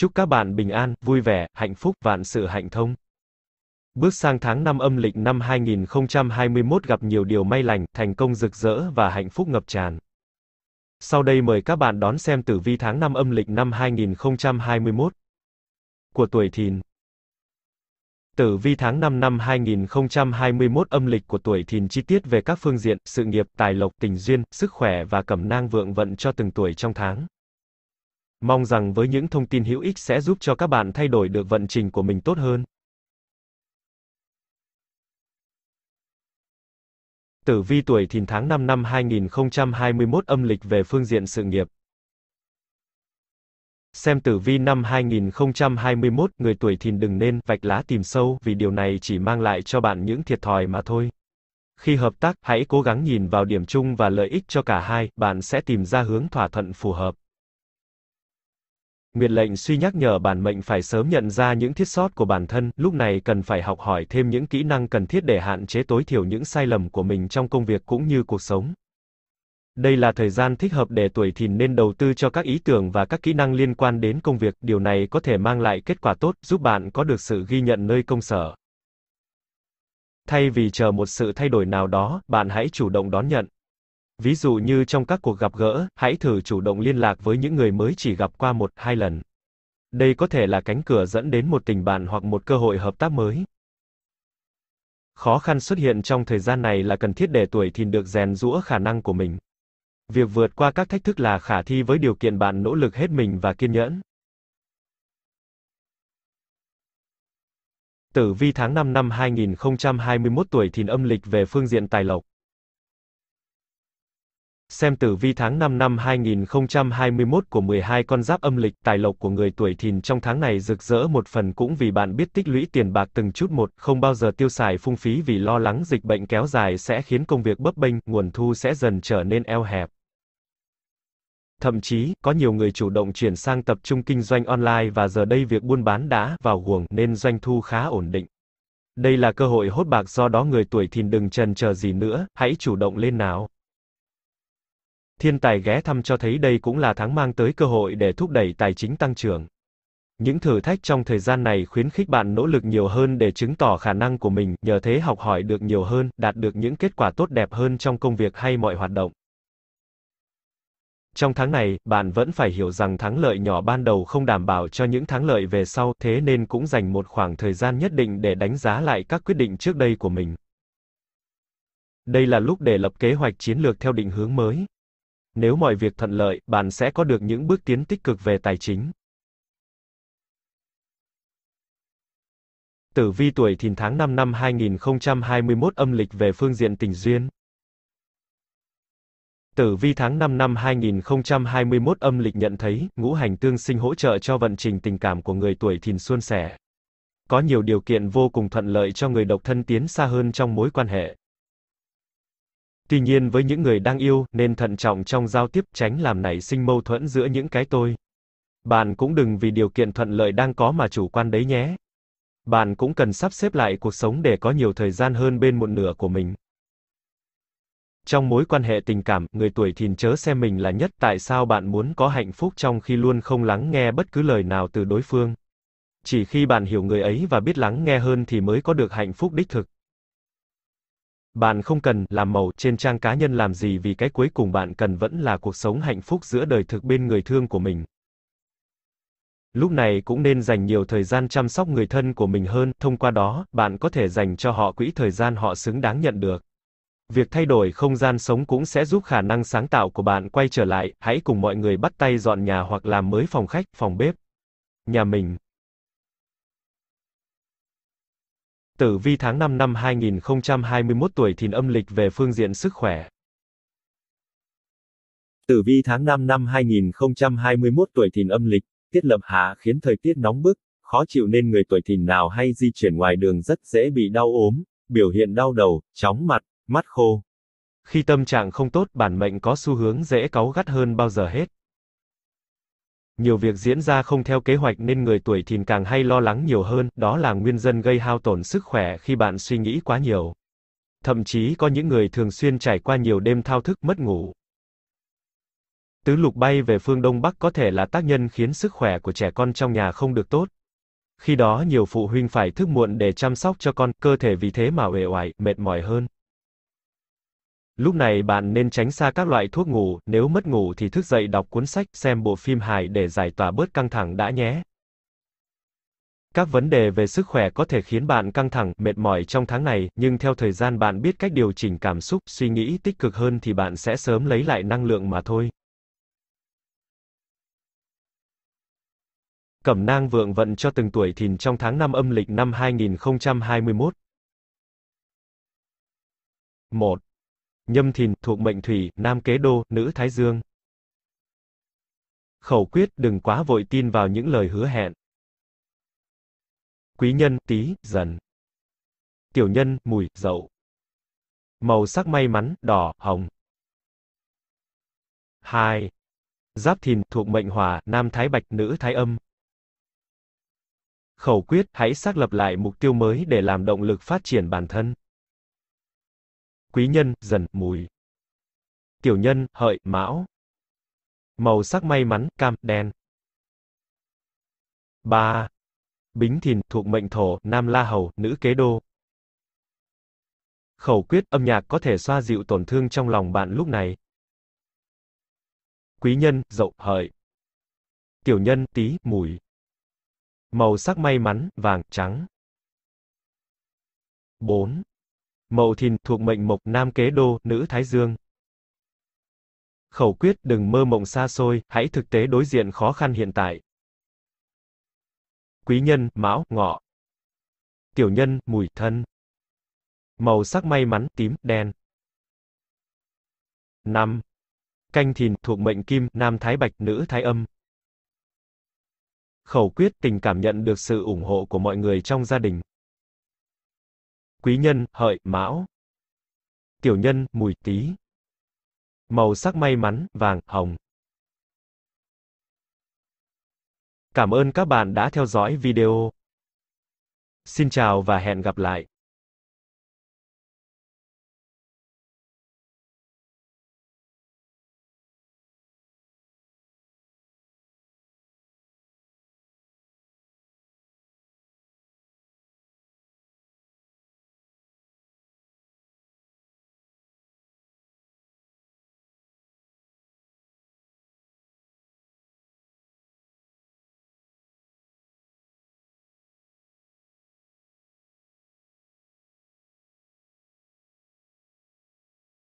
Chúc các bạn bình an, vui vẻ, hạnh phúc, vạn sự hạnh thông. Bước sang tháng 5 âm lịch năm 2021 gặp nhiều điều may lành, thành công rực rỡ và hạnh phúc ngập tràn. Sau đây mời các bạn đón xem tử vi tháng 5 âm lịch năm 2021 của tuổi Thìn. Tử vi tháng 5 năm 2021 âm lịch của tuổi Thìn chi tiết về các phương diện, sự nghiệp, tài lộc, tình duyên, sức khỏe và cẩm nang vượng vận cho từng tuổi trong tháng. Mong rằng với những thông tin hữu ích sẽ giúp cho các bạn thay đổi được vận trình của mình tốt hơn. Tử vi tuổi Thìn tháng 5 năm 2021 âm lịch về phương diện sự nghiệp. Xem tử vi năm 2021, người tuổi Thìn đừng nên vạch lá tìm sâu vì điều này chỉ mang lại cho bạn những thiệt thòi mà thôi. Khi hợp tác, hãy cố gắng nhìn vào điểm chung và lợi ích cho cả hai, bạn sẽ tìm ra hướng thỏa thuận phù hợp. Nguyệt lệnh suy nhắc nhở bản mệnh phải sớm nhận ra những thiết sót của bản thân, lúc này cần phải học hỏi thêm những kỹ năng cần thiết để hạn chế tối thiểu những sai lầm của mình trong công việc cũng như cuộc sống. Đây là thời gian thích hợp để tuổi thìn nên đầu tư cho các ý tưởng và các kỹ năng liên quan đến công việc, điều này có thể mang lại kết quả tốt, giúp bạn có được sự ghi nhận nơi công sở. Thay vì chờ một sự thay đổi nào đó, bạn hãy chủ động đón nhận. Ví dụ như trong các cuộc gặp gỡ, hãy thử chủ động liên lạc với những người mới chỉ gặp qua một, hai lần. Đây có thể là cánh cửa dẫn đến một tình bạn hoặc một cơ hội hợp tác mới. Khó khăn xuất hiện trong thời gian này là cần thiết để tuổi thìn được rèn rũa khả năng của mình. Việc vượt qua các thách thức là khả thi với điều kiện bạn nỗ lực hết mình và kiên nhẫn. Tử vi tháng 5 năm 2021 tuổi thìn âm lịch về phương diện tài lộc. Xem tử vi tháng 5 năm 2021 của 12 con giáp âm lịch, tài lộc của người tuổi thìn trong tháng này rực rỡ một phần cũng vì bạn biết tích lũy tiền bạc từng chút một, không bao giờ tiêu xài phung phí vì lo lắng dịch bệnh kéo dài sẽ khiến công việc bấp bênh, nguồn thu sẽ dần trở nên eo hẹp. Thậm chí, có nhiều người chủ động chuyển sang tập trung kinh doanh online và giờ đây việc buôn bán đã vào guồng nên doanh thu khá ổn định. Đây là cơ hội hốt bạc do đó người tuổi thìn đừng trần chờ gì nữa, hãy chủ động lên nào. Thiên tài ghé thăm cho thấy đây cũng là tháng mang tới cơ hội để thúc đẩy tài chính tăng trưởng. Những thử thách trong thời gian này khuyến khích bạn nỗ lực nhiều hơn để chứng tỏ khả năng của mình, nhờ thế học hỏi được nhiều hơn, đạt được những kết quả tốt đẹp hơn trong công việc hay mọi hoạt động. Trong tháng này, bạn vẫn phải hiểu rằng thắng lợi nhỏ ban đầu không đảm bảo cho những thắng lợi về sau, thế nên cũng dành một khoảng thời gian nhất định để đánh giá lại các quyết định trước đây của mình. Đây là lúc để lập kế hoạch chiến lược theo định hướng mới. Nếu mọi việc thuận lợi, bạn sẽ có được những bước tiến tích cực về tài chính. Tử vi tuổi Thìn tháng 5 năm 2021 âm lịch về phương diện tình duyên. Tử vi tháng 5 năm 2021 âm lịch nhận thấy, ngũ hành tương sinh hỗ trợ cho vận trình tình cảm của người tuổi Thìn xuân sẻ. Có nhiều điều kiện vô cùng thuận lợi cho người độc thân tiến xa hơn trong mối quan hệ. Tuy nhiên với những người đang yêu, nên thận trọng trong giao tiếp, tránh làm nảy sinh mâu thuẫn giữa những cái tôi. Bạn cũng đừng vì điều kiện thuận lợi đang có mà chủ quan đấy nhé. Bạn cũng cần sắp xếp lại cuộc sống để có nhiều thời gian hơn bên một nửa của mình. Trong mối quan hệ tình cảm, người tuổi thìn chớ xem mình là nhất, tại sao bạn muốn có hạnh phúc trong khi luôn không lắng nghe bất cứ lời nào từ đối phương? Chỉ khi bạn hiểu người ấy và biết lắng nghe hơn thì mới có được hạnh phúc đích thực. Bạn không cần làm màu trên trang cá nhân làm gì vì cái cuối cùng bạn cần vẫn là cuộc sống hạnh phúc giữa đời thực bên người thương của mình. Lúc này cũng nên dành nhiều thời gian chăm sóc người thân của mình hơn, thông qua đó, bạn có thể dành cho họ quỹ thời gian họ xứng đáng nhận được. Việc thay đổi không gian sống cũng sẽ giúp khả năng sáng tạo của bạn quay trở lại, hãy cùng mọi người bắt tay dọn nhà hoặc làm mới phòng khách, phòng bếp, nhà mình. Tử vi tháng 5 năm 2021 tuổi thìn âm lịch về phương diện sức khỏe. Tử vi tháng 5 năm 2021 tuổi thìn âm lịch, tiết lập hạ khiến thời tiết nóng bức, khó chịu nên người tuổi thìn nào hay di chuyển ngoài đường rất dễ bị đau ốm, biểu hiện đau đầu, chóng mặt, mắt khô. Khi tâm trạng không tốt bản mệnh có xu hướng dễ cáu gắt hơn bao giờ hết. Nhiều việc diễn ra không theo kế hoạch nên người tuổi thìn càng hay lo lắng nhiều hơn, đó là nguyên nhân gây hao tổn sức khỏe khi bạn suy nghĩ quá nhiều. Thậm chí có những người thường xuyên trải qua nhiều đêm thao thức mất ngủ. Tứ lục bay về phương Đông Bắc có thể là tác nhân khiến sức khỏe của trẻ con trong nhà không được tốt. Khi đó nhiều phụ huynh phải thức muộn để chăm sóc cho con, cơ thể vì thế mà uể oải, mệt mỏi hơn. Lúc này bạn nên tránh xa các loại thuốc ngủ, nếu mất ngủ thì thức dậy đọc cuốn sách, xem bộ phim hài để giải tỏa bớt căng thẳng đã nhé. Các vấn đề về sức khỏe có thể khiến bạn căng thẳng, mệt mỏi trong tháng này, nhưng theo thời gian bạn biết cách điều chỉnh cảm xúc, suy nghĩ tích cực hơn thì bạn sẽ sớm lấy lại năng lượng mà thôi. Cẩm nang vượng vận cho từng tuổi thìn trong tháng 5 âm lịch năm 2021. 1. Nhâm Thìn thuộc mệnh Thủy, Nam Kế Đô, nữ Thái Dương. Khẩu quyết đừng quá vội tin vào những lời hứa hẹn. Quý nhân Tý, Dần. Tiểu nhân Mùi, Dậu. Màu sắc may mắn đỏ, hồng. 2. Giáp Thìn thuộc mệnh Hỏa, Nam Thái Bạch, nữ Thái Âm. Khẩu quyết hãy xác lập lại mục tiêu mới để làm động lực phát triển bản thân quý nhân, dần, mùi. Tiểu nhân, hợi, mão. Màu sắc may mắn, cam, đen. 3. Bính Thìn thuộc mệnh thổ, nam la hầu, nữ kế đô. Khẩu quyết âm nhạc có thể xoa dịu tổn thương trong lòng bạn lúc này. Quý nhân, dậu, hợi. Tiểu nhân, tí, mùi. Màu sắc may mắn, vàng, trắng. 4. Mậu Thìn thuộc mệnh Mộc Nam Kế Đô, nữ Thái Dương. Khẩu quyết đừng mơ mộng xa xôi, hãy thực tế đối diện khó khăn hiện tại. Quý nhân, Mão, Ngọ. Tiểu nhân, Mùi, Thân. Màu sắc may mắn tím, đen. 5. Canh Thìn thuộc mệnh Kim, Nam Thái Bạch, nữ Thái Âm. Khẩu quyết tình cảm nhận được sự ủng hộ của mọi người trong gia đình quý nhân, hợi, mão. Tiểu nhân, mùi tí. Màu sắc may mắn, vàng, hồng. Cảm ơn các bạn đã theo dõi video. Xin chào và hẹn gặp lại.